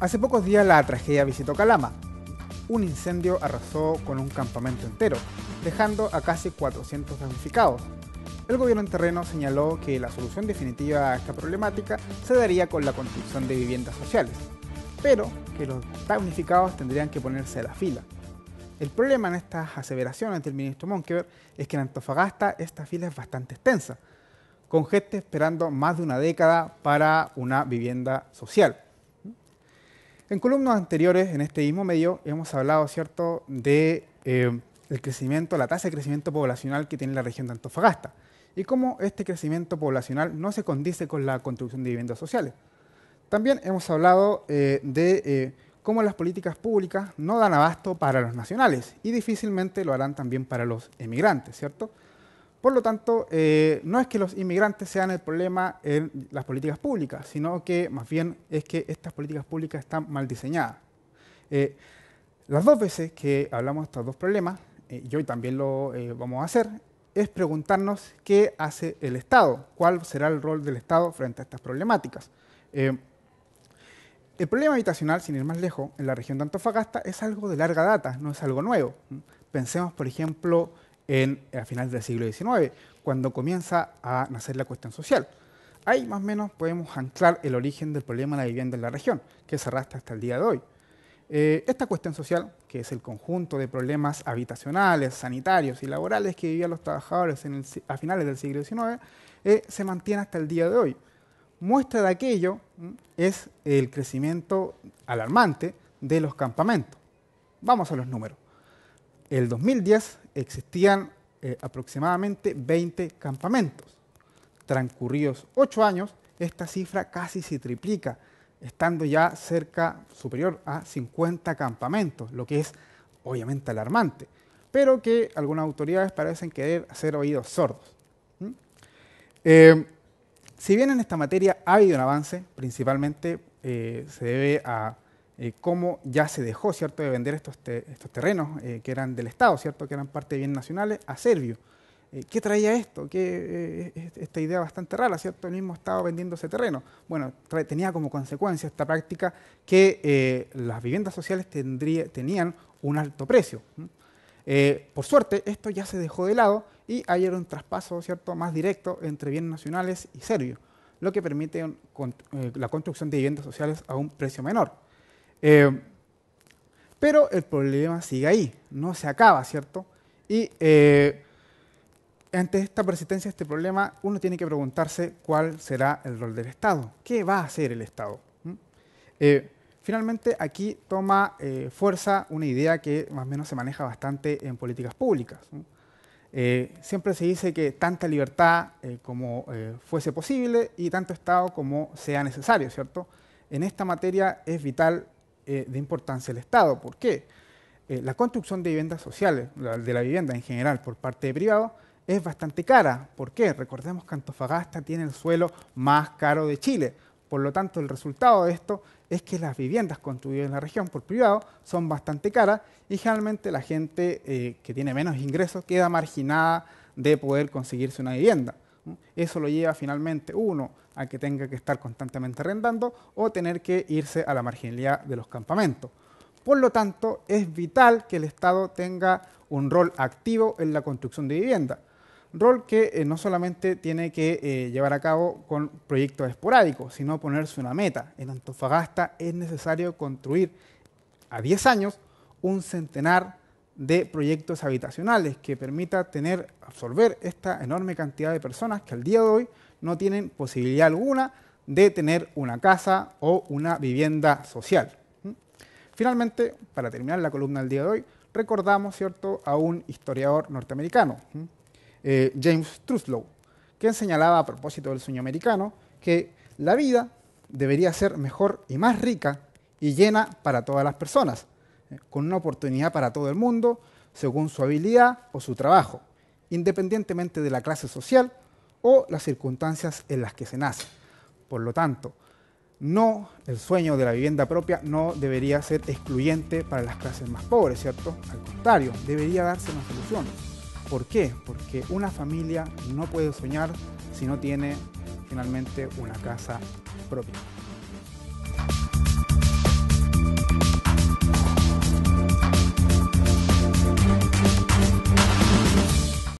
Hace pocos días la tragedia visitó Calama. Un incendio arrasó con un campamento entero, dejando a casi 400 damnificados. El gobierno en terreno señaló que la solución definitiva a esta problemática se daría con la construcción de viviendas sociales, pero que los damnificados tendrían que ponerse a la fila. El problema en estas aseveraciones del ministro Monkever es que en Antofagasta esta fila es bastante extensa, con gente esperando más de una década para una vivienda social. En columnas anteriores, en este mismo medio, hemos hablado, ¿cierto?, de eh, crecimiento, la tasa de crecimiento poblacional que tiene la región de Antofagasta y cómo este crecimiento poblacional no se condice con la construcción de viviendas sociales. También hemos hablado eh, de eh, cómo las políticas públicas no dan abasto para los nacionales y difícilmente lo harán también para los emigrantes, ¿cierto? Por lo tanto, eh, no es que los inmigrantes sean el problema en las políticas públicas, sino que más bien es que estas políticas públicas están mal diseñadas. Eh, las dos veces que hablamos de estos dos problemas, eh, y hoy también lo vamos a hacer, es preguntarnos qué hace el Estado, cuál será el rol del Estado frente a estas problemáticas. el problema habitacional, sin ir más lejos, en la región de Antofagasta es algo de larga data, no es algo nuevo. Pensemos, por ejemplo, en, a finales del siglo XIX, cuando comienza a nacer la cuestión social. Ahí más o menos podemos anclar el origen del problema de la vivienda en la región, que se arrastra hasta el día de hoy. Eh, esta cuestión social, que es el conjunto de problemas habitacionales, sanitarios y laborales que vivían los trabajadores a finales del siglo XIX, eh, se mantiene hasta el día de hoy. Muestra de aquello es el crecimiento alarmante de los campamentos. Vamos a los números el 2010 existían eh, aproximadamente 20 campamentos. Transcurridos 8 años, esta cifra casi se triplica, estando ya cerca, superior a 50 campamentos, lo que es obviamente alarmante, pero que algunas autoridades parecen querer hacer oídos sordos. Eh, si bien en esta materia ha habido un avance, principalmente eh, se debe a eh, cómo ya se dejó ¿cierto? de vender estos, terrenos eh, que eran del Estado, ¿cierto? que eran parte de bienes nacionales, a Servio. Eh, ¿Qué traía esto? ¿Qué, esta idea bastante rara, ¿cierto? El mismo Estado vendiendo ese terreno. Bueno, tenía como consecuencia esta práctica que las viviendas sociales tenían un alto precio. por suerte, esto ya se dejó de lado y hay un traspaso ¿cierto? más directo entre bienes nacionales y Servio, lo que permite la construcción de viviendas sociales a un precio menor. Eh, pero el problema sigue ahí, no se acaba, ¿cierto? Y eh, ante esta persistencia este problema, uno tiene que preguntarse cuál será el rol del Estado. ¿Qué va a hacer el Estado? ¿Mm? Eh, finalmente, aquí toma fuerza una idea que más o menos se maneja bastante en políticas públicas. siempre se dice que tanta libertad como fuese posible y tanto Estado como sea necesario, ¿cierto? En esta materia es vital eh, de importancia el Estado. ¿Por qué? Eh, la construcción de viviendas sociales, de la vivienda en general por parte de privado, es bastante cara. ¿Por qué? Recordemos que Antofagasta tiene el suelo más caro de Chile. Por lo tanto, el resultado de esto es que las viviendas construidas en la región por privado son bastante caras y generalmente la gente eh, que tiene menos ingresos queda marginada de poder conseguirse una vivienda. Eso lo lleva finalmente, uno, a que tenga que estar constantemente arrendando o tener que irse a la marginalidad de los campamentos. Por lo tanto, es vital que el Estado tenga un rol activo en la construcción de vivienda. Rol que eh, no solamente tiene que eh, llevar a cabo con proyectos esporádicos, sino ponerse una meta. En Antofagasta es necesario construir a 10 años un centenar de proyectos habitacionales que permita tener, absorber esta enorme cantidad de personas que al día de hoy no tienen posibilidad alguna de tener una casa o una vivienda social. ¿Mm? Finalmente, para terminar la columna del día de hoy, recordamos ¿cierto? a un historiador norteamericano, ¿Mm? eh, James Truslow, quien señalaba a propósito del sueño americano que la vida debería ser mejor y más rica y llena para todas las personas, con una oportunidad para todo el mundo, según su habilidad o su trabajo, independientemente de la clase social o las circunstancias en las que se nace. Por lo tanto, no, el sueño de la vivienda propia no debería ser excluyente para las clases más pobres, ¿cierto? Al contrario, debería darse una solución. ¿Por qué? Porque una familia no puede soñar si no tiene finalmente una casa propia.